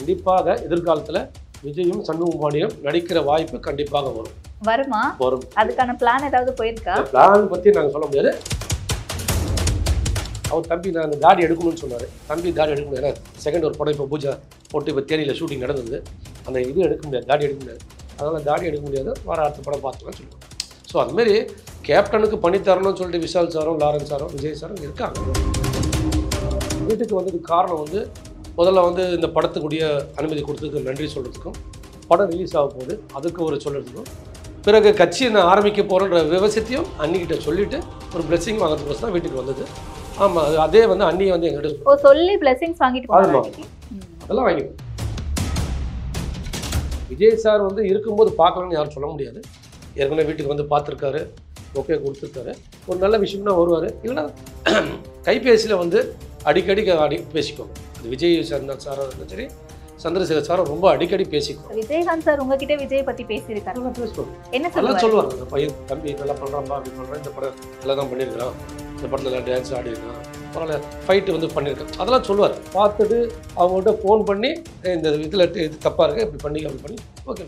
கண்டிப்பாக எதிர்காலத்தில் விஜயும் சண்முகம் பாண்டியும் நடிக்கிற வாய்ப்பு கண்டிப்பாக வரும் வருமா வரும் அதுக்கான பிளான் ஏதாவது போயிருக்கா பிளான் பற்றி நாங்கள் சொல்ல முடியாது அவர் தம்பி நான் அந்த தாடி எடுக்கணும்னு சொன்னார் தம்பி தாடி எடுக்க முடியாது செகண்ட் ஒரு படம் இப்போ பூஜை போட்டு இப்போ தேனியில் ஷூட்டிங் நடந்தது அந்த இது எடுக்க முடியாது தாடி எடுக்க முடியாது அதனால் தாடி எடுக்க முடியாது வர அடுத்த படம் பார்த்துக்கலாம் சொல்லுவோம் ஸோ அதுமாரி கேப்டனுக்கு பண்ணி தரணும்னு சொல்லிட்டு விஷால் சாரும் லாரன்ஸ் சாரும் விஜய் சாரும் இருக்காங்க வீட்டுக்கு வந்ததுக்கு காரணம் வந்து முதல்ல வந்து இந்த படத்துக்குரிய அனுமதி கொடுத்ததுக்கு நன்றி சொல்கிறதுக்கும் படம் ரிலீஸ் ஆக போகுது அதுக்கு ஒரு சொல்கிறதுக்கும் பிறகு கட்சியை நான் ஆரம்பிக்க போகிறன்ற விவசத்தையும் அன்னிக்கிட்ட சொல்லிவிட்டு ஒரு பிளெஸிங் வாங்கிறதுக்கு தான் வீட்டுக்கு வந்தது ஆமாம் அது அதே வந்து அன்னியை வந்து எங்கிட்ட சொல்லி பிளெஸிங்ஸ் வாங்கிட்டு அதெல்லாம் வாங்கிப்போம் விஜய் சார் வந்து இருக்கும்போது பார்க்கலன்னு யாரும் சொல்ல முடியாது ஏற்கனவே வீட்டுக்கு வந்து பார்த்துருக்காரு ஓகே கொடுத்துருக்காரு ஒரு நல்ல விஷயம்னா வருவார் இல்லைன்னா கைபேசியில் வந்து அடிக்கடி அடி பேசிக்கோங்க அது விஜய் சார் சாராக இருந்தாலும் சரி சந்திரசேகர் சார் ரொம்ப அடிக்கடி பேசிக்குவோம் விஜயகாந்த் சார் உங்ககிட்ட விஜய் பத்தி பேசியிருக்காரு என்ன சொல்லுவாங்க சொல்லுவாங்க இந்த பையன் தம்பி நல்லா பண்றான்பா அப்படின்னு சொல்றேன் இந்த படம் நல்லா தான் பண்ணியிருக்கான் இந்த படத்துல டான்ஸ் ஆடிருக்கான் பரவாயில்ல ஃபைட்டு வந்து பண்ணியிருக்கான் அதெல்லாம் சொல்லுவார் பார்த்துட்டு அவங்கள்ட்ட ஃபோன் பண்ணி இந்த இதில் இது தப்பாக இருக்கு இப்படி பண்ணி அப்படி பண்ணி ஓகே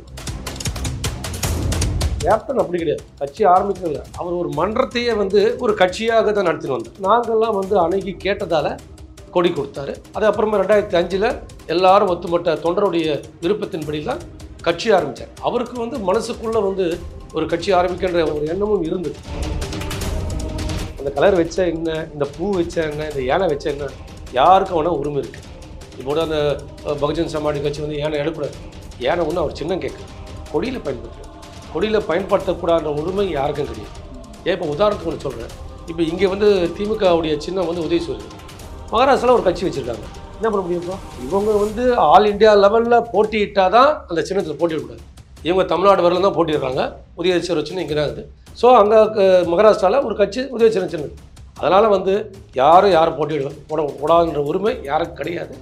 கேப்டன் அப்படி கிடையாது கட்சி ஆரம்பிக்கல அவர் ஒரு மன்றத்தையே வந்து ஒரு கட்சியாக தான் நடத்தி வந்தார் நாங்கள்லாம் வந்து அணுகி கேட்டதால் கொடி கொடுத்தாரு அதுக்கப்புறமா ரெண்டாயிரத்தி அஞ்சில் எல்லாரும் ஒத்துமட்ட தொண்டருடைய விருப்பத்தின்படி தான் கட்சி ஆரம்பித்தார் அவருக்கு வந்து மனசுக்குள்ளே வந்து ஒரு கட்சி ஆரம்பிக்கின்ற ஒரு எண்ணமும் இருந்தது அந்த கலர் வச்ச என்ன இந்த பூ வச்ச என்ன இந்த யானை வச்ச என்ன யாருக்கும் வேணால் உரிமை இருக்குது இப்போ அந்த பகுஜன் சமாஜ் கட்சி வந்து யானை எடுக்கூடாது யானை ஒன்று அவர் சின்னம் கேட்குது கொடியில் பயன்படுத்துகிறார் கொடியில் பயன்படுத்தக்கூடாத உரிமை யாருக்கும் கிடையாது ஏன் இப்போ உதாரணத்துக்கு ஒன்று சொல்கிறேன் இப்போ இங்கே வந்து திமுகவுடைய சின்னம் வந்து சொல்லுது மகாராஷ்டிராவில் ஒரு கட்சி வச்சுருக்காங்க என்ன பண்ண முடியும் இப்போ இவங்க வந்து ஆல் இண்டியா லெவலில் போட்டியிட்டால் தான் அந்த சின்னத்தில் போட்டியிடக்கூடாது இவங்க தமிழ்நாடு வரலாம் தான் போட்டிடுறாங்க உதயச்சர் வச்சுன்னு இங்கே தான் ஸோ அங்கே மகாராஷ்டிராவில் ஒரு கட்சி உதயச்சர் சின்ன அதனால் வந்து யாரும் யாரும் போட்டியிடுவோம் போட போடாதுன்ற உரிமை யாருக்கும் கிடையாது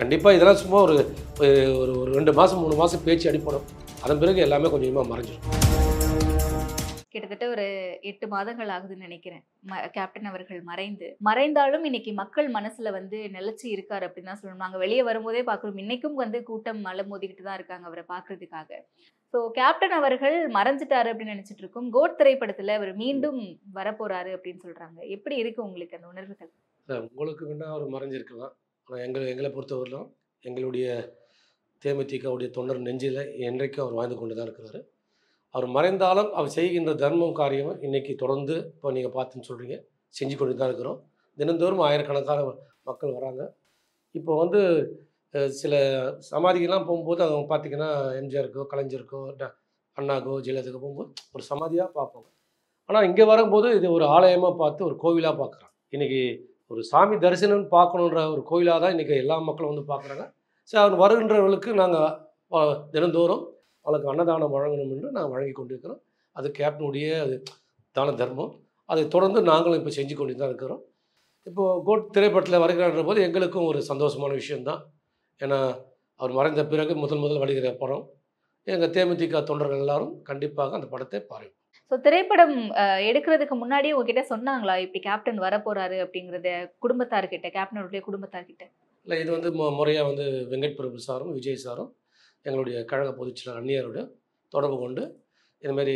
கண்டிப்பாக இதெல்லாம் சும்மா ஒரு ஒரு ஒரு ரெண்டு மாதம் மூணு மாதம் பேச்சு அடிப்படும் அதன் பிறகு எல்லாமே கொஞ்சமாக மறைஞ்சிடும் கிட்டத்தட்ட ஒரு எட்டு மாதங்கள் ஆகுதுன்னு நினைக்கிறேன் கேப்டன் அவர்கள் மறைந்து மறைந்தாலும் இன்னைக்கு மக்கள் மனசுல வந்து நிலைச்சு இருக்காரு அப்படின்னு தான் சொல்லணும் நாங்கள் வெளியே வரும்போதே பார்க்குறோம் இன்னைக்கும் வந்து கூட்டம் மலை மோதிக்கிட்டு தான் இருக்காங்க அவரை பார்க்கறதுக்காக ஸோ கேப்டன் அவர்கள் மறைஞ்சிட்டாரு அப்படின்னு நினைச்சிட்டு இருக்கோம் கோட் திரைப்படத்துல அவர் மீண்டும் வரப்போறாரு அப்படின்னு சொல்றாங்க எப்படி இருக்கு உங்களுக்கு அந்த உணர்வுகள் உங்களுக்கு வேணா அவர் மறைஞ்சிருக்கலாம் ஆனால் எங்கள் எங்களை பொறுத்தவரையிலும் எங்களுடைய தேமுதிகவுடைய தொண்டர் நெஞ்சில என்றைக்கும் அவர் வாழ்ந்து கொண்டு தான் இருக்கிறாரு அவர் மறைந்தாலும் அவர் செய்கின்ற தர்மம் காரியமும் இன்றைக்கி தொடர்ந்து இப்போ நீங்கள் பார்த்துன்னு சொல்கிறீங்க செஞ்சு கொண்டு தான் இருக்கிறோம் தினந்தோறும் ஆயிரக்கணக்கான மக்கள் வராங்க இப்போ வந்து சில சமாதிகள்லாம் போகும்போது அவங்க பார்த்திங்கன்னா எம்ஜிஆருக்கோ கலைஞருக்கோ அண்ணாக்கோ ஜெயலலிதாக்கோ போகும்போது ஒரு சமாதியாக பார்ப்போம் ஆனால் இங்கே வரும்போது இது ஒரு ஆலயமாக பார்த்து ஒரு கோவிலாக பார்க்குறாங்க இன்றைக்கி ஒரு சாமி தரிசனம் பார்க்கணுன்ற ஒரு கோயிலாக தான் இன்றைக்கி எல்லா மக்களும் வந்து பார்க்குறாங்க ஸோ அவர் வருகின்றவர்களுக்கு நாங்கள் தினந்தோறும் அவளுக்கு அன்னதானம் வழங்கணும் என்று நான் வழங்கி கொண்டிருக்கிறோம் அது கேப்டனுடைய அது தான தர்மம் அதை தொடர்ந்து நாங்களும் இப்போ செஞ்சு கொண்டு தான் இருக்கிறோம் இப்போது கோட் திரைப்படத்தில் வருகிறான்ற போது எங்களுக்கும் ஒரு சந்தோஷமான விஷயந்தான் ஏன்னா அவர் மறைந்த பிறகு முதல் முதல் வருகிற படம் எங்கள் தேமுதிக தொண்டர்கள் எல்லாரும் கண்டிப்பாக அந்த படத்தை பாருங்கள் ஸோ திரைப்படம் எடுக்கிறதுக்கு முன்னாடியே உங்ககிட்ட சொன்னாங்களா இப்படி கேப்டன் வரப்போகிறாரு அப்படிங்கிறத குடும்பத்தார்கிட்ட கேப்டனுடைய குடும்பத்தார்கிட்ட இல்லை இது வந்து முறையாக வந்து வெங்கட் பிரபு சாரும் விஜய் சாரும் எங்களுடைய கழக பொதுச்செயலர் அந்நியரோடு தொடர்பு கொண்டு இதுமாரி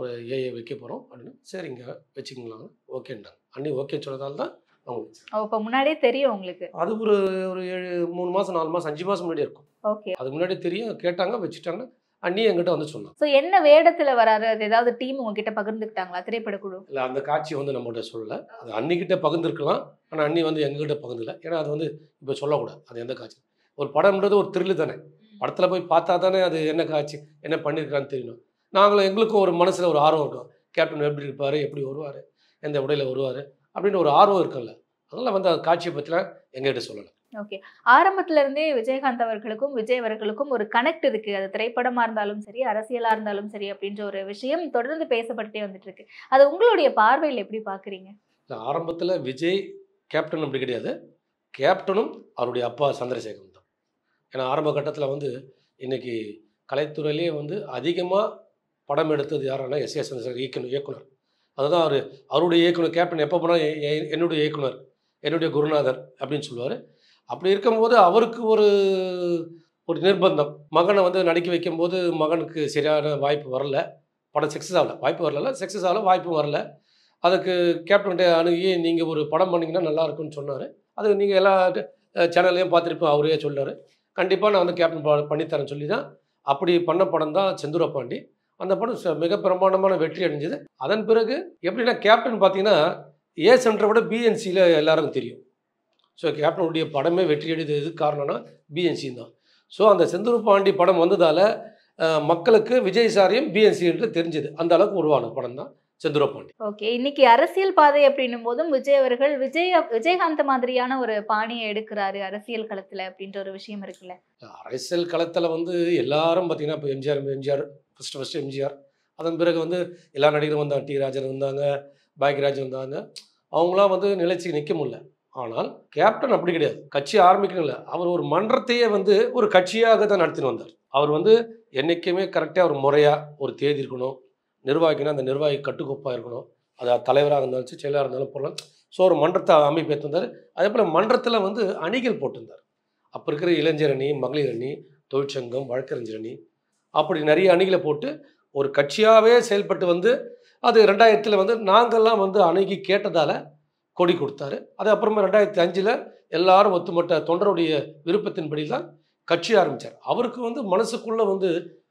ஒரு ஏஐ வைக்க போகிறோம் அப்படின்னு சரிங்க வச்சுக்கலாங்க ஓகேன்றாங்க அண்ணி ஓகே சொன்னதால் தான் அவங்க இப்போ முன்னாடியே தெரியும் உங்களுக்கு அது ஒரு ஒரு ஏழு மூணு மாதம் நாலு மாதம் அஞ்சு மாதம் முன்னாடி இருக்கும் ஓகே அது முன்னாடி தெரியும் கேட்டாங்க வச்சுட்டாங்க அண்ணி எங்கிட்ட வந்து சொன்னாங்க ஸோ என்ன வேடத்தில் வராரு அது ஏதாவது டீம் உங்ககிட்ட பகிர்ந்துக்கிட்டாங்களா திரைப்பட குழு இல்லை அந்த காட்சி வந்து நம்மகிட்ட சொல்லலை அது அன்னிக்கிட்ட பகிர்ந்துருக்கலாம் ஆனால் அண்ணி வந்து எங்ககிட்ட பகிர்ந்துல ஏன்னா அது வந்து இப்போ சொல்லக்கூடாது அது எந்த காட்சி ஒரு படம்ன்றது ஒரு த்ரில் தானே படத்தில் போய் பார்த்தா தானே அது என்ன காட்சி என்ன பண்ணியிருக்கான்னு தெரியணும் நாங்களும் எங்களுக்கும் ஒரு மனசில் ஒரு ஆர்வம் இருக்கும் கேப்டன் எப்படி இருப்பார் எப்படி வருவார் எந்த உடையில் வருவார் அப்படின்னு ஒரு ஆர்வம் இருக்கும்ல அதனால் வந்து அது காட்சியை பற்றிலாம் எங்கள்கிட்ட சொல்லலாம் ஓகே ஆரம்பத்துல இருந்தே விஜயகாந்த் அவர்களுக்கும் விஜய் அவர்களுக்கும் ஒரு கனெக்ட் இருக்கு அது திரைப்படமா இருந்தாலும் சரி அரசியலா இருந்தாலும் சரி அப்படின்ற ஒரு விஷயம் தொடர்ந்து பேசப்பட்டே வந்துட்டு இருக்கு அது உங்களுடைய பார்வையில் எப்படி பாக்குறீங்க ஆரம்பத்தில் விஜய் கேப்டன் அப்படி கிடையாது கேப்டனும் அவருடைய அப்பா சந்திரசேகரன் ஏன்னா ஆரம்ப கட்டத்தில் வந்து இன்றைக்கி கலைத்துறையிலேயே வந்து அதிகமாக படம் எடுத்தது யாருன்னா எஸ் எஸ் சார் இயக்குனர் இயக்குனர் அதுதான் அவர் அவருடைய இயக்குனர் கேப்டன் எப்போ போனால் என்னுடைய இயக்குனர் என்னுடைய குருநாதர் அப்படின்னு சொல்லுவார் அப்படி இருக்கும்போது அவருக்கு ஒரு ஒரு நிர்பந்தம் மகனை வந்து நடிக்க வைக்கும்போது மகனுக்கு சரியான வாய்ப்பு வரல படம் சக்ஸஸ் ஆகலை வாய்ப்பு வரல சக்ஸஸ் ஆகலை வாய்ப்பும் வரல அதுக்கு கேப்டன்கிட்ட அணுகி நீங்கள் ஒரு படம் பண்ணிங்கன்னா நல்லாயிருக்குன்னு சொன்னார் அது நீங்கள் எல்லா சேனல்லையும் பார்த்துருப்போம் அவரே சொன்னார் கண்டிப்பாக நான் வந்து கேப்டன் பண்ணித்தரேன்னு சொல்லி தான் அப்படி பண்ண படம் தான் செந்தூர பாண்டி அந்த படம் மிக பிரமாண்டமான வெற்றி அடைஞ்சது அதன் பிறகு எப்படின்னா கேப்டன் பார்த்தீங்கன்னா ஏ சென்டரை விட பிஎன்சியில் எல்லாருக்கும் தெரியும் ஸோ கேப்டனுடைய படமே வெற்றி அடைந்தது எது காரணம்னா பிஎன்சி தான் ஸோ அந்த செந்தூர் பாண்டி படம் வந்ததால் மக்களுக்கு விஜய் சாரியும் பிஎன்சி என்று தெரிஞ்சது அந்த அளவுக்கு உருவான படம் தான் செந்துரபாண்டி ஓகே இன்னைக்கு அரசியல் பாதை அப்படின்னும் போதும் விஜய் அவர்கள் விஜய் விஜயகாந்த் மாதிரியான ஒரு பாணியை எடுக்கிறாரு அரசியல் களத்துல அப்படின்ற ஒரு விஷயம் இருக்குல்ல அரசியல் களத்துல வந்து எல்லாரும் பார்த்தீங்கன்னா இப்போ எம்ஜிஆர் எம்ஜிஆர் ஃபர்ஸ்ட் ஃபர்ஸ்ட் எம்ஜிஆர் அதன் பிறகு வந்து எல்லா நடிகரும் வந்தாங்க டி ராஜன் வந்தாங்க பாக்யராஜ் வந்தாங்க அவங்களாம் வந்து நிலைச்சி நிற்க முடியல ஆனால் கேப்டன் அப்படி கிடையாது கட்சி ஆரம்பிக்கணும்ல அவர் ஒரு மன்றத்தையே வந்து ஒரு கட்சியாக தான் நடத்தின்னு வந்தார் அவர் வந்து என்றைக்குமே கரெக்டாக ஒரு முறையாக ஒரு தேதி இருக்கணும் நிர்வாகினா அந்த நிர்வாகி கட்டுக்கோப்பாக இருக்கணும் அது தலைவராக இருந்தாலும் செயலாக இருந்தாலும் போடலாம் ஸோ ஒரு மன்றத்தை அமைப்பு ஏற்றிருந்தார் அதே போல் மன்றத்தில் வந்து அணிகள் போட்டிருந்தார் அப்போ இருக்கிற இளைஞர் அணி மகளிர் அணி தொழிற்சங்கம் வழக்கறிஞர் அணி அப்படி நிறைய அணிகளை போட்டு ஒரு கட்சியாகவே செயல்பட்டு வந்து அது ரெண்டாயிரத்தில் வந்து நாங்கள்லாம் வந்து அணுகி கேட்டதால் கொடி கொடுத்தாரு அது அப்புறமா ரெண்டாயிரத்தி அஞ்சில் எல்லாரும் ஒத்துமட்ட தொண்டருடைய விருப்பத்தின்படி தான் கட்சி ஆரம்பித்தார் அவருக்கு வந்து மனசுக்குள்ளே வந்து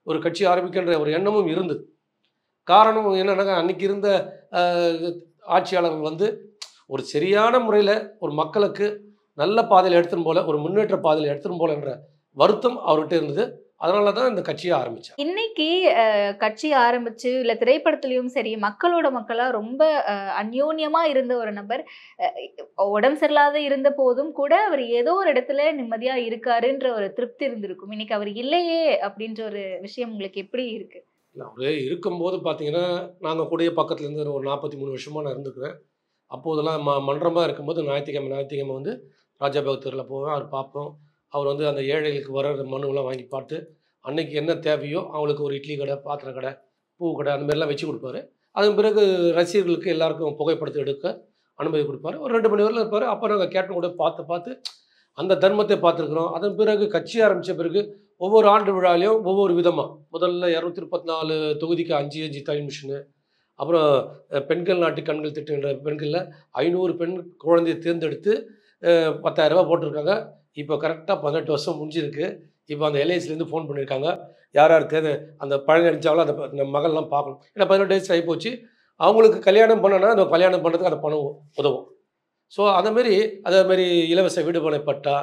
ஒரு கட்சி ஆரம்பிக்கின்ற ஒரு எண்ணமும் இருந்தது காரணம் என்னென்னா அன்றைக்கி இருந்த ஆட்சியாளர்கள் வந்து ஒரு சரியான முறையில் ஒரு மக்களுக்கு நல்ல பாதையில் எடுத்துன்னு போல ஒரு முன்னேற்ற பாதையில் எடுத்துன்னு போல என்ற வருத்தம் அவர்கிட்ட இருந்தது அதனால தான் இந்த கட்சியை ஆரம்பிச்சு இன்னைக்கு கட்சி ஆரம்பித்து இல்லை திரைப்படத்துலையும் சரி மக்களோட மக்களாக ரொம்ப அந்யோன்யமாக இருந்த ஒரு நபர் உடம்பு சரியில்லாத இருந்த போதும் கூட அவர் ஏதோ ஒரு இடத்துல நிம்மதியாக இருக்காருன்ற ஒரு திருப்தி இருந்திருக்கும் இன்னைக்கு அவர் இல்லையே அப்படின்ற ஒரு விஷயம் உங்களுக்கு எப்படி இருக்குது இல்லை அவர் இருக்கும்போது பார்த்தீங்கன்னா நாங்கள் கூடயே பக்கத்துலேருந்து ஒரு நாற்பத்தி மூணு வருஷமாக நான் இருந்துக்கிறேன் அப்போதெல்லாம் ம மன்றமாக இருக்கும்போது ஞாயிற்றுக்கிழமை ஞாயிற்றுக்கிழமை வந்து ராஜா பக்தரில் போவேன் அவர் பார்ப்போம் அவர் வந்து அந்த ஏழைகளுக்கு வர மனுவெல்லாம் வாங்கி பார்த்து அன்னைக்கு என்ன தேவையோ அவங்களுக்கு ஒரு இட்லி கடை பாத்திர கடை பூ கடை அந்த மாதிரிலாம் வச்சு கொடுப்பாரு அதன் பிறகு ரசிகர்களுக்கு எல்லாருக்கும் புகைப்படத்தை எடுக்க அனுமதி கொடுப்பாரு ஒரு ரெண்டு மணி வரையில் இருப்பார் அப்போ நாங்கள் கேட்டன் கூட பார்த்து பார்த்து அந்த தர்மத்தை பார்த்துருக்குறோம் அதன் பிறகு கட்சி ஆரம்பித்த பிறகு ஒவ்வொரு ஆண்டு விழாலையும் ஒவ்வொரு விதமாக முதல்ல இரநூத்தி முப்பத்தி நாலு தொகுதிக்கு அஞ்சு அஞ்சு தையல் மிஷினு அப்புறம் பெண்கள் நாட்டு கண்கள் திட்டங்கிற பெண்களில் ஐநூறு பெண் குழந்தையை தேர்ந்தெடுத்து பத்தாயிரரூபா போட்டிருக்காங்க இப்போ கரெக்டாக பதினெட்டு வருஷம் முடிஞ்சிருக்கு இப்போ அந்த எல்ஐசிலேருந்து ஃபோன் பண்ணியிருக்காங்க யார் யாருக்கு அந்த பழனி அடித்தாங்களோ அந்த அந்த மகள்லாம் பார்க்கணும் ஏன்னா பதினெட்டு வயசு ஆகி போச்சு அவங்களுக்கு கல்யாணம் பண்ணோன்னா அந்த கல்யாணம் பண்ணுறதுக்கு அந்த பணம் உதவும் ஸோ அதே அதேமாரி இலவச வீடு பட்டா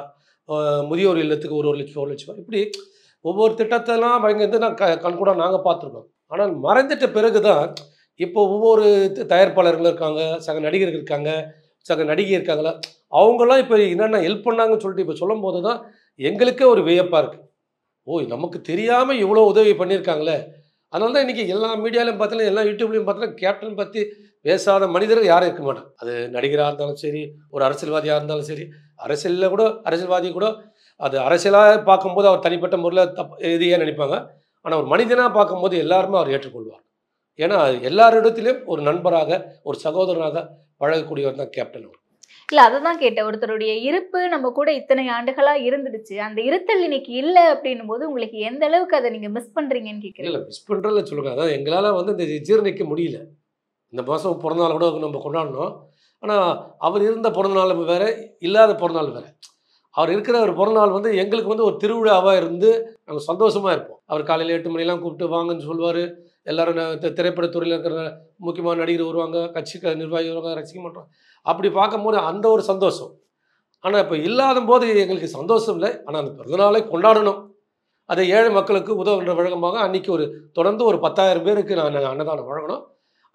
முதியோர் இல்லத்துக்கு ஒரு ஒரு லட்சம் ஒரு லட்சம் இப்படி ஒவ்வொரு திட்டத்தெல்லாம் வந்து நான் க கண்கூடாக நாங்கள் பார்த்துருக்கோம் ஆனால் மறைந்துட்ட பிறகு தான் இப்போ ஒவ்வொரு தயாரிப்பாளர்கள் இருக்காங்க சக நடிகர்கள் இருக்காங்க சக நடிகை இருக்காங்களா அவங்களாம் இப்போ என்னென்ன ஹெல்ப் பண்ணாங்கன்னு சொல்லிட்டு இப்போ சொல்லும் போது தான் எங்களுக்கே ஒரு வியப்பாக இருக்குது ஓ நமக்கு தெரியாமல் இவ்வளோ உதவி பண்ணியிருக்காங்களே அதனால தான் இன்றைக்கி எல்லா மீடியாலையும் பார்த்தாலும் எல்லா யூடியூப்லையும் பார்த்தாலும் கேப்டன் பற்றி பேசாத மனிதர்கள் யாரும் இருக்க மாட்டாங்க அது நடிகராக இருந்தாலும் சரி ஒரு அரசியல்வாதியாக இருந்தாலும் சரி அரசியலில் கூட அரசியல்வாதி கூட அது அரசியலாக பார்க்கும்போது அவர் தனிப்பட்ட முறையில் தப் இது நினைப்பாங்க ஆனால் ஒரு மனிதனாக பார்க்கும்போது எல்லாருமே அவர் ஏற்றுக்கொள்வார் ஏன்னா எல்லாரிடத்திலும் ஒரு நண்பராக ஒரு சகோதரனாக பழகக்கூடியவர் தான் கேப்டன் அவர் இல்லை அதை தான் கேட்டேன் ஒருத்தருடைய இருப்பு நம்ம கூட இத்தனை ஆண்டுகளாக இருந்துடுச்சு அந்த இருத்தல் இன்னைக்கு இல்லை அப்படின்னும் போது உங்களுக்கு எந்த அளவுக்கு அதை நீங்கள் மிஸ் பண்ணுறீங்கன்னு கேட்குறீங்க இல்லை மிஸ் பண்ணுறதில்ல சொல்லுங்கள் அதாவது எங்களால் வந்து இந்த ஜீரணிக்க முடியல இந்த மாதம் பிறந்தநாள் கூட நம்ம கொண்டாடணும் ஆனால் அவர் இருந்த பிறந்தநாள் வேறு இல்லாத பிறந்தநாள் வேறு அவர் இருக்கிற ஒரு பிறந்தநாள் வந்து எங்களுக்கு வந்து ஒரு திருவிழாவாக இருந்து நாங்கள் சந்தோஷமாக இருப்போம் அவர் காலையில் எட்டு மணிலாம் கூப்பிட்டு வாங்கன்னு சொல்லுவார் எல்லாரும் திரைப்படத்துறையில் இருக்கிற முக்கியமான நடிகர் வருவாங்க கட்சி நிர்வாகி வருவாங்க ரசிக்க மாட்டோம் அப்படி பார்க்கும்போது அந்த ஒரு சந்தோஷம் ஆனால் இப்போ இல்லாத போது எங்களுக்கு சந்தோஷம் இல்லை ஆனால் அந்த பிறந்தநாளை கொண்டாடணும் அதை ஏழை மக்களுக்கு உதவுகின்ற வழக்கமாக அன்றைக்கி ஒரு தொடர்ந்து ஒரு பத்தாயிரம் பேருக்கு நான் அன்னதானம் வழங்கணும்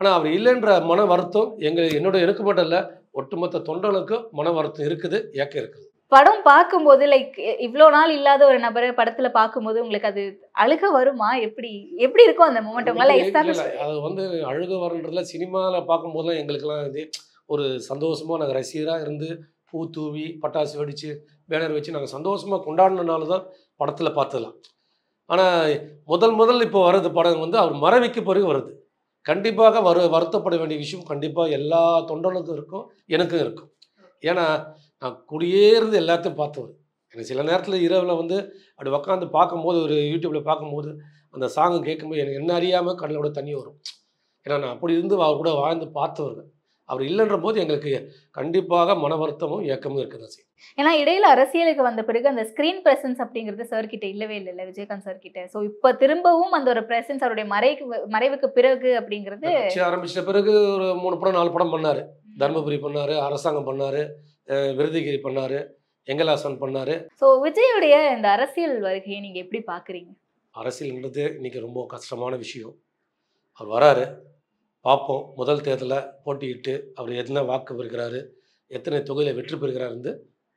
ஆனால் அவர் இல்லைன்ற மன வருத்தம் எங்கள் என்னோட எனக்கு மட்டும் இல்லை ஒட்டுமொத்த தொண்டர்களுக்கும் மன வருத்தம் இருக்குது ஏக்கம் இருக்குது படம் பார்க்கும்போது லைக் இவ்வளோ நாள் இல்லாத ஒரு நபரை படத்தில் பார்க்கும்போது உங்களுக்கு அது அழுக வருமா எப்படி எப்படி இருக்கும் அந்த மூமெண்ட் அது வந்து அழுக வரன்றதுல சினிமாவில் பார்க்கும்போதுலாம் எங்களுக்கெல்லாம் இது ஒரு சந்தோஷமாக நாங்கள் ரசிகராக இருந்து பூ தூவி பட்டாசு வெடித்து பேனர் வச்சு நாங்கள் சந்தோஷமாக கொண்டாடினால தான் படத்தில் பார்த்துலாம் ஆனால் முதல் முதல் இப்போ வர்றது படம் வந்து அவர் மறைவிக்கு பிறகு வருது கண்டிப்பாக வரு வருத்தப்பட வேண்டிய விஷயம் கண்டிப்பாக எல்லா தொண்டர்களுக்கும் இருக்கும் எனக்கும் இருக்கும் ஏன்னா நான் குடியேறது எல்லாத்தையும் பார்த்தவர் எனக்கு சில நேரத்தில் இரவில் வந்து அப்படி உக்காந்து பார்க்கும்போது ஒரு யூடியூப்பில் பார்க்கும்போது அந்த சாங்கு கேட்கும்போது எனக்கு என்ன அறியாமல் கடலோட தண்ணி வரும் ஏன்னா நான் அப்படி இருந்து அவர் கூட வாழ்ந்து பார்த்தவர்கள் அவர் இல்லைன்ற போது எங்களுக்கு கண்டிப்பாக மன வருத்தமும் ஏக்கமும் இருக்குது சார் ஏன்னா இடையில அரசியலுக்கு வந்த பிறகு அந்த ஸ்க்ரீன் பிரசன்ஸ் அப்படிங்கிறது சார் கிட்ட இல்லவே இல்லை விஜயகாந்த் சார் கிட்ட ஸோ இப்போ திரும்பவும் அந்த ஒரு பிரசன்ஸ் அவருடைய மறைக்கு மறைவுக்கு பிறகு அப்படிங்கிறது ஆரம்பிச்ச பிறகு ஒரு மூணு படம் நாலு படம் பண்ணார் தர்மபுரி பண்ணார் அரசாங்கம் பண்ணார் விருதுகிரி பண்ணார் எங்கலாசன் பண்ணார் ஸோ விஜயுடைய இந்த அரசியல் வருகையை நீங்கள் எப்படி பார்க்குறீங்க அரசியல்ன்றது இன்றைக்கி ரொம்ப கஷ்டமான விஷயம் அவர் வராரு பார்ப்போம் முதல் தேர்தலில் போட்டியிட்டு அவர் எத்தனை வாக்கு பெறுகிறாரு எத்தனை தொகையில் வெற்றி பெறுகிறாருந்து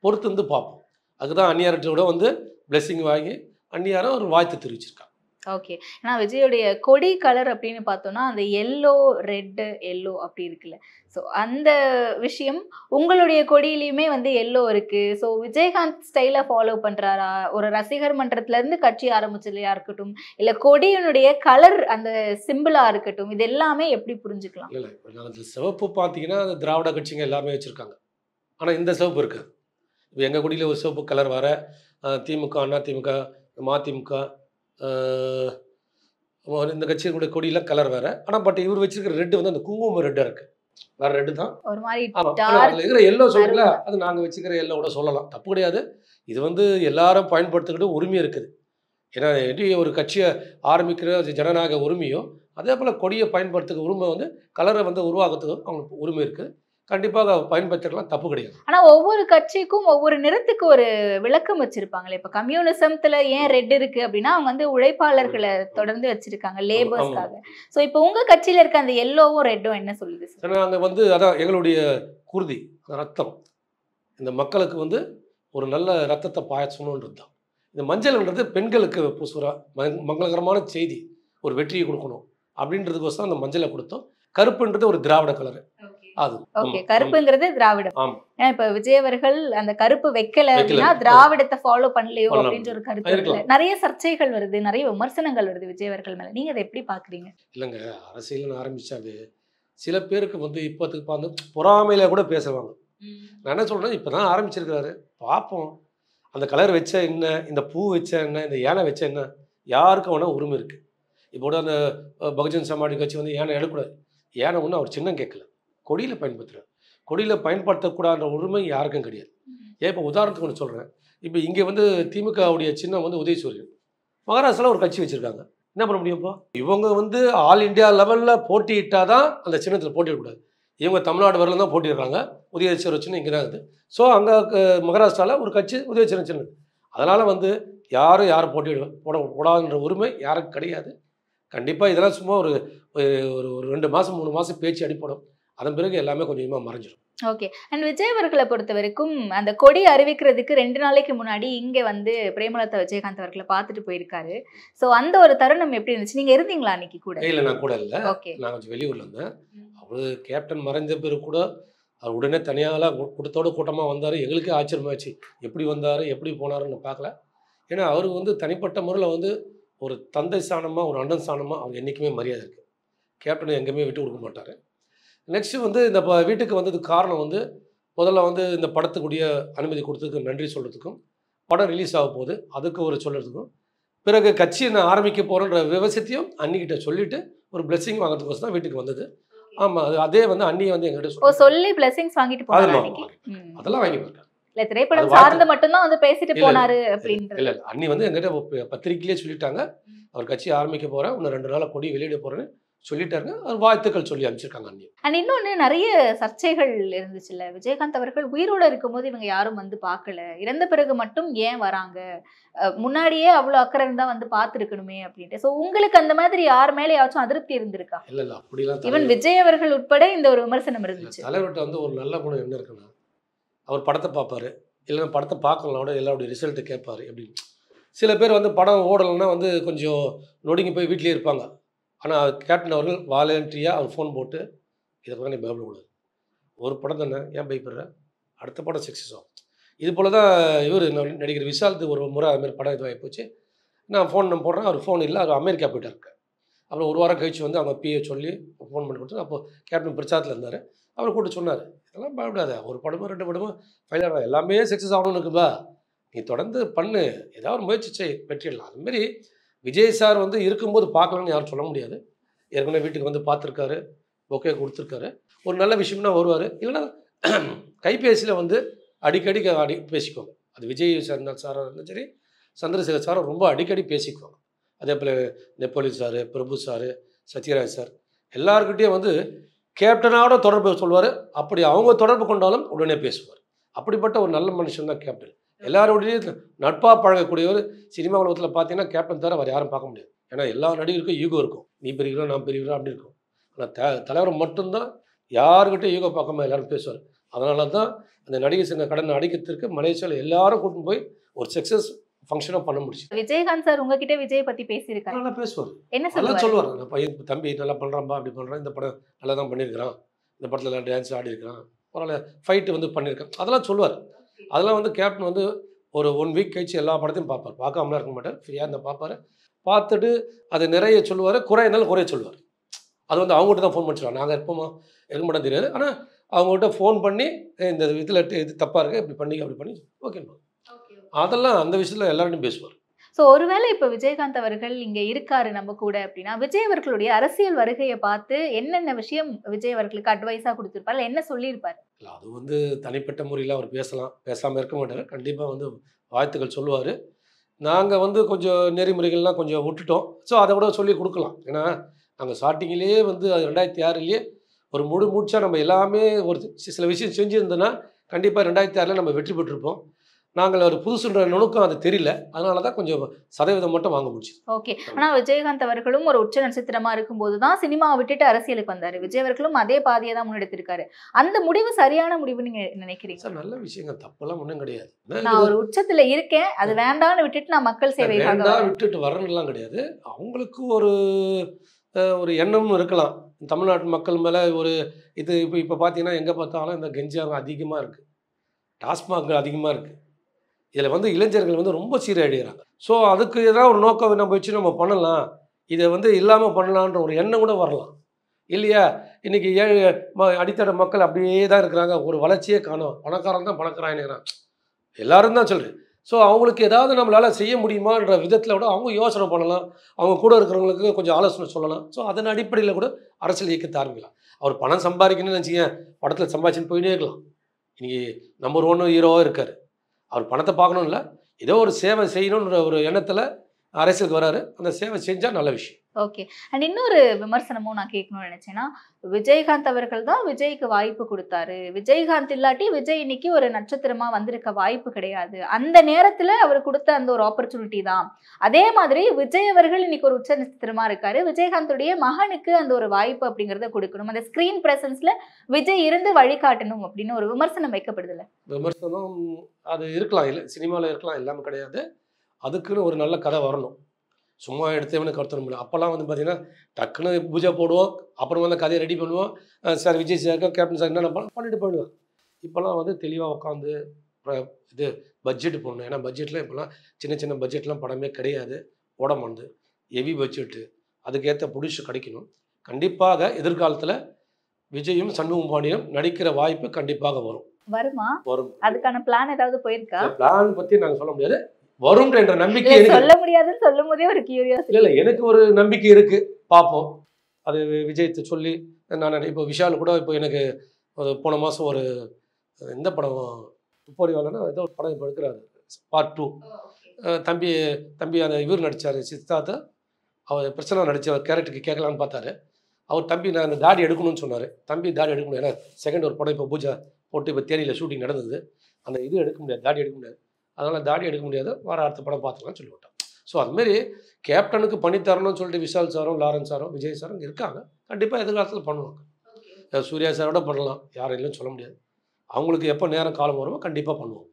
பொறுத்து வந்து பார்ப்போம் அதுதான் அந்நியார்கிட்ட வந்து பிளெஸ்ஸிங் வாங்கி அந்நியாரம் ஒரு வாழ்த்து தெரிவிச்சிருக்காங்க ஓகே ஏன்னா விஜயோடைய கொடி கலர் அப்படின்னு பார்த்தோம்னா அந்த எல்லோ ரெட்டு எல்லோ அப்படி இருக்குல்ல ஸோ அந்த விஷயம் உங்களுடைய கொடியிலையுமே வந்து எல்லோ இருக்குது ஸோ விஜயகாந்த் ஸ்டைலை ஃபாலோ பண்ணுறாரா ஒரு ரசிகர் மன்றத்துலேருந்து கட்சி ஆரம்பிச்சதுலையா இருக்கட்டும் இல்லை கொடியினுடைய கலர் அந்த சிம்பிளாக இருக்கட்டும் இது எல்லாமே எப்படி புரிஞ்சுக்கலாம் இல்லை சிவப்பு பார்த்தீங்கன்னா அந்த திராவிட கட்சிங்க எல்லாமே வச்சுருக்காங்க ஆனால் இந்த சிவப்பு இருக்குது இப்போ எங்கள் கொடியில் ஒரு சிவப்பு கலர் வர திமுக அதிமுக மதிமுக இந்த கட்சியினுடைய கொடியெல்லாம் கலர் வேற ஆனால் பட் இவர் வச்சிருக்கிற ரெட்டு வந்து அந்த குங்குமம் ரெட்டாக இருக்குது வேற ரெட்டு தான் ஒரு மாதிரி இருக்கிற எல்லோ சொல்ல அது நாங்கள் வச்சுக்கிற எல்லோ கூட சொல்லலாம் தப்பு கிடையாது இது வந்து எல்லாரும் பயன்படுத்திக்கிட்டு உரிமையாக இருக்குது ஏன்னா ஒரு கட்சியை ஆரம்பிக்கிற ஜனநாயக உரிமையோ அதே போல் கொடியை பயன்படுத்துகிற உரிமை வந்து கலரை வந்து உருவாக்குறதுக்கு அவங்களுக்கு உரிமை இருக்குது கண்டிப்பாக பயன்படுத்திக்கலாம் தப்பு கிடையாது ஆனா ஒவ்வொரு கட்சிக்கும் ஒவ்வொரு நிறத்துக்கு ஒரு விளக்கம் வச்சிருப்பாங்களே இப்ப கம்யூனிசம்ல ஏன் ரெட் இருக்கு அப்படின்னா அவங்க வந்து உழைப்பாளர்களை தொடர்ந்து வச்சிருக்காங்க லேபர்ஸ்க்காக ஸோ இப்போ உங்க கட்சியில இருக்க அந்த எல்லோவும் ரெட்டும் என்ன சொல்லுது சார் நாங்கள் வந்து அதான் எங்களுடைய குருதி ரத்தம் இந்த மக்களுக்கு வந்து ஒரு நல்ல ரத்தத்தை பாய்ச்சணுன்றது தான் இந்த மஞ்சள்ன்றது பெண்களுக்கு பூசுகிற மங்களகரமான செய்தி ஒரு வெற்றியை கொடுக்கணும் அப்படின்றதுக்கோசம் அந்த மஞ்சளை கொடுத்தோம் கருப்புன்றது ஒரு திராவிட கலரு அது ஓகே கருப்புங்கிறது திராவிடம் ஏன்னா இப்ப விஜயவர்கள் அந்த கருப்பு வைக்கல அப்படின்னா திராவிடத்தை ஃபாலோ பண்ணலையோ அப்படின்ற ஒரு கருத்து நிறைய சர்ச்சைகள் வருது நிறைய விமர்சனங்கள் வருது விஜயவர்கள் மேல நீங்க அதை எப்படி பாக்குறீங்க இல்லைங்க அரசியல்னு ஆரம்பிச்சாவே சில பேருக்கு வந்து இப்போத்துக்கு வந்து பொறாமையில கூட பேசுவாங்க நான் என்ன சொல்றேன் இப்பதான் ஆரம்பிச்சிருக்கிறாரு பார்ப்போம் அந்த கலர் வச்ச என்ன இந்த பூ வச்ச என்ன இந்த யானை வச்ச என்ன யாருக்கும் வேணால் உரிமை இருக்கு இப்போ கூட அந்த பகுஜன் சமாஜ் கட்சி வந்து யானை எடுக்கூடாது யானை ஒன்றும் அவர் சின்னம் கேட்கல கொடியில் பயன்படுத்துகிறேன் கொடியில் பயன்படுத்தக்கூடாதுன்ற உரிமை யாருக்கும் கிடையாது ஏன் இப்போ உதாரணத்துக்கு ஒன்று சொல்கிறேன் இப்போ இங்கே வந்து திமுகவுடைய சின்னம் வந்து உதயசூரியன் மகாராஷ்டிராவில் ஒரு கட்சி வச்சுருக்காங்க என்ன பண்ண முடியும் இப்போ இவங்க வந்து ஆல் இண்டியா லெவலில் போட்டியிட்டால் தான் அந்த சின்னத்தில் போட்டியிடக்கூடாது இவங்க தமிழ்நாடு வரலாம் தான் போட்டிடுறாங்க உதயசூர சின்னம் இங்கே தான் இருக்குது ஸோ அங்கே மகாராஷ்டிராவில் ஒரு கட்சி உதயசூர சின்னம் அதனால் வந்து யாரும் யாரும் போட்டியிடுவோம் போட போடாதுன்ற உரிமை யாருக்கும் கிடையாது கண்டிப்பாக இதெல்லாம் சும்மா ஒரு ஒரு ரெண்டு மாதம் மூணு மாதம் பேச்சு அடிப்படும் அதன் பிறகு எல்லாமே கொஞ்சமாக மறைஞ்சிடும் ஓகே அண்ட் விஜய் அவர்களை பொறுத்த வரைக்கும் அந்த கொடி அறிவிக்கிறதுக்கு ரெண்டு நாளைக்கு முன்னாடி இங்கே வந்து பிரேமலதா விஜயகாந்த் அவர்களை பார்த்துட்டு போயிருக்காரு ஸோ அந்த ஒரு தருணம் எப்படி இருந்துச்சு நீங்கள் இருந்தீங்களா அன்னைக்கு கூட இல்லை நான் கூட இல்லை ஓகே நான் கொஞ்சம் வெளியூரில் இருந்தேன் அவர் கேப்டன் மறைஞ்ச பிறகு கூட அவர் உடனே தனியாக கூட்டத்தோடு கூட்டமாக வந்தார் எங்களுக்கே ஆச்சரியமாச்சு எப்படி வந்தார் எப்படி போனாருன்னு பார்க்கல ஏன்னா அவர் வந்து தனிப்பட்ட முறையில் வந்து ஒரு தந்தை சாணமாக ஒரு அண்ணன் சாணமாக அவர் என்றைக்குமே மரியாதை இருக்குது கேப்டன் எங்கேயுமே விட்டு கொடுக்க மாட்டார் நெக்ஸ்ட்டு வந்து இந்த வீட்டுக்கு வந்ததுக்கு காரணம் வந்து முதல்ல வந்து இந்த படத்துக்குரிய அனுமதி கொடுத்ததுக்கு நன்றி சொல்கிறதுக்கும் படம் ரிலீஸ் ஆக போகுது அதுக்கு ஒரு சொல்கிறதுக்கும் பிறகு கட்சியை நான் ஆரம்பிக்க போகிறேன்ற விவசாயத்தையும் அன்னிக்கிட்ட சொல்லிவிட்டு ஒரு பிளெஸிங் வாங்குறதுக்கோசம் தான் வீட்டுக்கு வந்தது ஆமாம் அது அதே வந்து அன்னியை வந்து எங்கிட்ட சொல்லி பிளெஸிங்ஸ் வாங்கிட்டு போனாங்க அதெல்லாம் வாங்கி போயிருக்காங்க திரைப்படம் சார்ந்து மட்டும்தான் வந்து பேசிட்டு போனாரு அப்படின்றது இல்ல அன்னி வந்து எங்கிட்ட பத்திரிகையிலே சொல்லிட்டாங்க அவர் கட்சி ஆரம்பிக்க போறேன் இன்னும் ரெண்டு நாள் கொடி வெளியிட போகிறேன்னு சொல்லிட்டாருங்க வாழ்த்துக்கள் சொல்லி அனுப்பிச்சிருக்காங்க அண்ணி அண்ட் இன்னொன்று நிறைய சர்ச்சைகள் இருந்துச்சு இல்லை விஜயகாந்த் அவர்கள் உயிரோடு இருக்கும்போது இவங்க யாரும் வந்து பார்க்கல இறந்த பிறகு மட்டும் ஏன் வராங்க முன்னாடியே அவ்வளோ அக்கறை இருந்தால் வந்து பார்த்துருக்கணுமே அப்படின்ட்டு ஸோ உங்களுக்கு அந்த மாதிரி யார் மேலேயாச்சும் அதிருப்தி இருந்திருக்கா இல்லை இல்லை அப்படிலாம் ஈவன் விஜய் அவர்கள் உட்பட இந்த ஒரு விமர்சனம் இருந்துச்சு தலைவர்கிட்ட வந்து ஒரு நல்ல குணம் என்ன இருக்குன்னா அவர் படத்தை பார்ப்பாரு இல்லைன்னா படத்தை பார்க்கலனோட எல்லாருடைய ரிசல்ட்டு கேட்பாரு அப்படின்னு சில பேர் வந்து படம் ஓடலைன்னா வந்து கொஞ்சம் நொடுங்கி போய் வீட்லேயே இருப்பாங்க ஆனால் கேப்டன் அவர்கள் வாலண்டியாக அவர் ஃபோன் போட்டு இதை பக்கம் நீ பயப்படக்கூடாது ஒரு படம் தானே ஏன் பயப்படுற அடுத்த படம் சக்ஸஸ் ஆகும் இது போல் தான் இவர் நடிகர் விஷாலுக்கு ஒரு முறை அதுமாரி படம் இதுவாகி போச்சு நான் ஃபோன் நம்ம போடுறேன் அவர் ஃபோன் இல்லை அவர் அமெரிக்கா போய்ட்டு இருக்கேன் அப்புறம் ஒரு வாரம் கழிச்சு வந்து அவங்க பிஏ சொல்லி ஃபோன் பண்ணி கொடுத்தேன் அப்போ கேப்டன் பிரச்சாரத்தில் இருந்தார் அவர் கூட்டு சொன்னார் இதெல்லாம் பயப்படாத ஒரு படமும் ரெண்டு படமும் ஃபைனல் எல்லாமே சக்ஸஸ் ஆகணும்னு இருக்குப்பா நீ தொடர்ந்து பண்ணு ஏதாவது ஒரு முயற்சி செய் வெற்றிடலாம் அதுமாரி விஜய் சார் வந்து இருக்கும்போது பார்க்கலாம்னு யாரும் சொல்ல முடியாது ஏற்கனவே வீட்டுக்கு வந்து பார்த்துருக்காரு ஓகே கொடுத்துருக்காரு ஒரு நல்ல விஷயம்னா வருவார் இல்லைன்னா கைபேசியில் வந்து அடிக்கடி அடி பேசிக்குவாங்க அது விஜய் சார் சாராக இருந்தாலும் சரி சந்திரசேகர் சாரை ரொம்ப அடிக்கடி பேசிக்குவாங்க அதே போல் Napoleon sir Prabhu sir Sathyaraj sir எல்லாருக்கிட்டையும் வந்து கேப்டனோட தொடர்பு சொல்வார் அப்படி அவங்க தொடர்பு கொண்டாலும் உடனே பேசுவார் அப்படிப்பட்ட ஒரு நல்ல மனுஷன் தான் கேப்டன் எல்லாரோடையும் நட்பாக பழகக்கூடியவர் சினிமா உலகத்தில் பார்த்தீங்கன்னா கேப்டன் தவிர அவர் யாரும் பார்க்க முடியாது ஏன்னா எல்லா நடிகருக்கும் ஈகோ இருக்கும் நீ பெரியவரா நான் பெரியவரா அப்படி இருக்கும் ஆனால் த தலைவர் மட்டும்தான் யாருக்கிட்டே ஈகோ பார்க்காம எல்லாரும் பேசுவார் அதனால தான் அந்த நடிகர் சங்க கடன் அடிக்கிறதுக்கு மலேசியாவில் எல்லாரும் கூட்டின்னு போய் ஒரு சக்ஸஸ் ஃபங்க்ஷனாக பண்ண முடிச்சு விஜயகாந்த் சார் உங்ககிட்ட விஜய் பற்றி பேசியிருக்காரு நல்லா பேசுவார் என்ன நல்லா சொல்லுவார் நான் பையன் தம்பி நல்லா பண்ணுறான்பா அப்படி பண்ணுறான் இந்த படம் நல்லா தான் பண்ணியிருக்கிறான் இந்த படத்தில் நல்லா டான்ஸ் ஆடி இருக்கிறான் பரவாயில்ல ஃபைட்டு வந்து பண்ணியிருக்கான் அதெல்லாம் சொல்லுவார் அதெல்லாம் வந்து கேப்டன் வந்து ஒரு ஒன் வீக் கழிச்சு எல்லா படத்தையும் பார்ப்பார் பார்க்காமலாம் இருக்க மாட்டார் ஃப்ரீயாக இருந்தால் பார்ப்பார் பார்த்துட்டு அது நிறைய சொல்லுவார் குறை இருந்தாலும் குறைய சொல்லுவார் அது வந்து அவங்ககிட்ட தான் ஃபோன் சொல்லுவாங்க நாங்கள் எப்போமா இருக்க மாட்டோம் தெரியாது ஆனால் அவங்ககிட்ட ஃபோன் பண்ணி இந்த இதில் இது தப்பாக இருக்குது இப்படி பண்ணி அப்படி பண்ணி ஓகே அதெல்லாம் அந்த விஷயத்தில் எல்லார்ட்டையும் பேசுவார் ஸோ ஒருவேளை இப்போ விஜயகாந்த் அவர்கள் இங்கே இருக்காரு நம்ம கூட அப்படின்னா விஜய் அவர்களுடைய அரசியல் வருகையை பார்த்து என்னென்ன விஷயம் விஜய் அவர்களுக்கு அட்வைஸாக கொடுத்துருப்பாரு என்ன சொல்லியிருப்பார் இல்லை அது வந்து தனிப்பட்ட முறையில் அவர் பேசலாம் பேசாமல் இருக்க மாட்டார் கண்டிப்பாக வந்து வாழ்த்துக்கள் சொல்லுவார் நாங்கள் வந்து கொஞ்சம் நெறிமுறைகள்லாம் கொஞ்சம் விட்டுட்டோம் ஸோ அதை விட சொல்லி கொடுக்கலாம் ஏன்னா நாங்கள் ஸ்டார்டிங்கிலேயே வந்து அது ரெண்டாயிரத்தி ஆறுலேயே ஒரு முழு மூச்சாக நம்ம எல்லாமே ஒரு சில விஷயம் செஞ்சுருந்தோன்னா கண்டிப்பாக ரெண்டாயிரத்தி ஆறில் நம்ம வெற்றி பெற்றிருப்போம் நாங்கள் ஒரு புதுசுன்ற நுணுக்கம் அது தெரியல அதனால தான் கொஞ்சம் சதவீதம் மட்டும் வாங்க முடிச்சு ஓகே ஆனால் விஜயகாந்த் அவர்களும் ஒரு உச்ச நட்சத்திரமாக இருக்கும்போது தான் சினிமாவை விட்டுட்டு அரசியலுக்கு வந்தார் விஜய் அவர்களும் அதே பாதையை தான் முன்னெடுத்திருக்காரு அந்த முடிவு சரியான முடிவு நீங்கள் நினைக்கிறீங்க சார் நல்ல விஷயங்கள் தப்பெல்லாம் ஒன்றும் கிடையாது நான் ஒரு உச்சத்தில் இருக்கேன் அது வேண்டாம்னு விட்டுட்டு நான் மக்கள் சேவை வேண்டாம் விட்டுட்டு வரணும்லாம் கிடையாது அவங்களுக்கு ஒரு ஒரு எண்ணமும் இருக்கலாம் தமிழ்நாட்டு மக்கள் மேலே ஒரு இது இப்போ இப்போ பார்த்தீங்கன்னா எங்கே பார்த்தாலும் இந்த கெஞ்சாரம் அதிகமாக இருக்குது டாஸ்மாக் அதிகமாக இருக்குது இதில் வந்து இளைஞர்கள் வந்து ரொம்ப சீரழிகிறாங்க ஸோ அதுக்கு ஏதாவது ஒரு நோக்கம் நம்ம வச்சு நம்ம பண்ணலாம் இதை வந்து இல்லாமல் பண்ணலான்ற ஒரு எண்ணம் கூட வரலாம் இல்லையா இன்றைக்கி ஏழு ம அடித்தட மக்கள் அப்படியே தான் இருக்கிறாங்க ஒரு வளர்ச்சியே காணும் பணக்காரன் தான் பணக்காராயினுங்கிறான் எல்லாரும் தான் சொல்கிறேன் ஸோ அவங்களுக்கு ஏதாவது நம்மளால் செய்ய முடியுமான்ற விதத்தில் கூட அவங்க யோசனை பண்ணலாம் அவங்க கூட இருக்கிறவங்களுக்கு கொஞ்சம் ஆலோசனை சொல்லலாம் ஸோ அதன் அடிப்படையில் கூட அரசியல் இயக்கத்தை ஆரம்பிக்கலாம் அவர் பணம் சம்பாதிக்கணும்னு நினச்சிங்க படத்தில் சம்பாதிச்சுன்னு போயிட்டே இருக்கலாம் இன்றைக்கி நம்பர் ஒன்று ஹீரோவாக இருக்கார் அவர் பணத்தை பார்க்கணும் இல்லை ஏதோ ஒரு சேவை செய்யணுன்ற ஒரு எண்ணத்தில் அரசியலுக்கு வராரு அந்த சேவை செஞ்சா நல்ல விஷயம் ஓகே அண்ட் இன்னொரு விமர்சனமும் நான் கேட்கணும்னு நினைச்சேன்னா விஜயகாந்த் அவர்கள் தான் விஜய்க்கு வாய்ப்பு கொடுத்தாரு விஜயகாந்த் இல்லாட்டி விஜய் இன்னைக்கு ஒரு நட்சத்திரமா வந்திருக்க வாய்ப்பு கிடையாது அந்த நேரத்துல அவர் கொடுத்த அந்த ஒரு ஆப்பர்ச்சுனிட்டி தான் அதே மாதிரி விஜய் அவர்கள் இன்னைக்கு ஒரு உச்ச நட்சத்திரமா இருக்காரு விஜயகாந்தோடைய மகனுக்கு அந்த ஒரு வாய்ப்பு அப்படிங்கறத கொடுக்கணும் அந்த ஸ்கிரீன் பிரசன்ஸ்ல விஜய் இருந்து வழிகாட்டணும் அப்படின்னு ஒரு விமர்சனம் வைக்கப்படுதுல விமர்சனம் அது இருக்கலாம் இல்ல சினிமால இருக்கலாம் எல்லாமே கிடையாது அதுக்குன்னு ஒரு நல்ல கதை வரணும் சும்மா எடுத்தவனு கருத்து முடியும் அப்போல்லாம் வந்து பார்த்தீங்கன்னா டக்குன்னு பூஜை போடுவோம் அப்புறம் வந்து கதையை ரெடி பண்ணுவோம் sir Vijay sir captain sir என்ன பண்ணிட்டு போயிடுவோம் இப்போல்லாம் வந்து தெளிவாக உட்காந்து இது பட்ஜெட் போடணும் ஏன்னா பட்ஜெட்லாம் இப்போல்லாம் சின்ன சின்ன பட்ஜெட்லாம் படமே கிடையாது போட மாட்டுது ஹெவி பட்ஜெட்டு அதுக்கேற்ற புடிஷு கிடைக்கணும் கண்டிப்பாக எதிர்காலத்தில் விஜயும் சண்முகம் பாண்டியனும் நடிக்கிற வாய்ப்பு கண்டிப்பாக வரும் வருமா வரும் அதுக்கான பிளான் ஏதாவது போயிருக்கா பிளான் பற்றி நாங்கள் சொல்ல முடியாது வரும் என்ற நம்பிக்கை சொல்ல முடியாதுன்னு சொல்லும் ஒரு கியூரியாசி இல்ல எனக்கு ஒரு நம்பிக்கை இருக்கு பார்ப்போம் அது விஜயத்தை சொல்லி நான் இப்போ விஷால் கூட இப்போ எனக்கு ஒரு போன மாதம் ஒரு எந்த படம் துப்பறிவாளனா ஏதோ ஒரு படம் இப்போ எடுக்கிறாரு பார்ட் டூ தம்பி தம்பி அந்த இவர் நடித்தார் சித்தார்த்த அவர் பிரச்சனை நடித்த அவர் கேரக்டருக்கு கேட்கலான்னு பார்த்தாரு அவர் தம்பி நான் அந்த தாடி எடுக்கணும்னு சொன்னார் தம்பி தாடி எடுக்கணும் ஏன்னா செகண்ட் ஒரு படம் இப்போ பூஜா போட்டு இப்போ தேனியில் ஷூட்டிங் நடந்தது அந்த இது எடுக்க முடியாது தாடி எடுக்க முடியாது அதனால் தாடி எடுக்க முடியாது வர அடுத்த படம் பார்த்துக்கலாம் சொல்லிவிட்டோம் ஸோ அதுமாரி கேப்டனுக்கு பண்ணித்தரணும்னு சொல்லிட்டு விஷால் சாரும் லாரன்ஸ் சாரும் விஜய் சாரும் இருக்காங்க கண்டிப்பாக எதிர்காலத்தில் பண்ணுவாங்க சூர்யா சாரோட பண்ணலாம் யாரும் இல்லைன்னு சொல்ல முடியாது அவங்களுக்கு எப்போ நேரம் காலம் வருமோ கண்டிப்பாக பண்ணுவோம்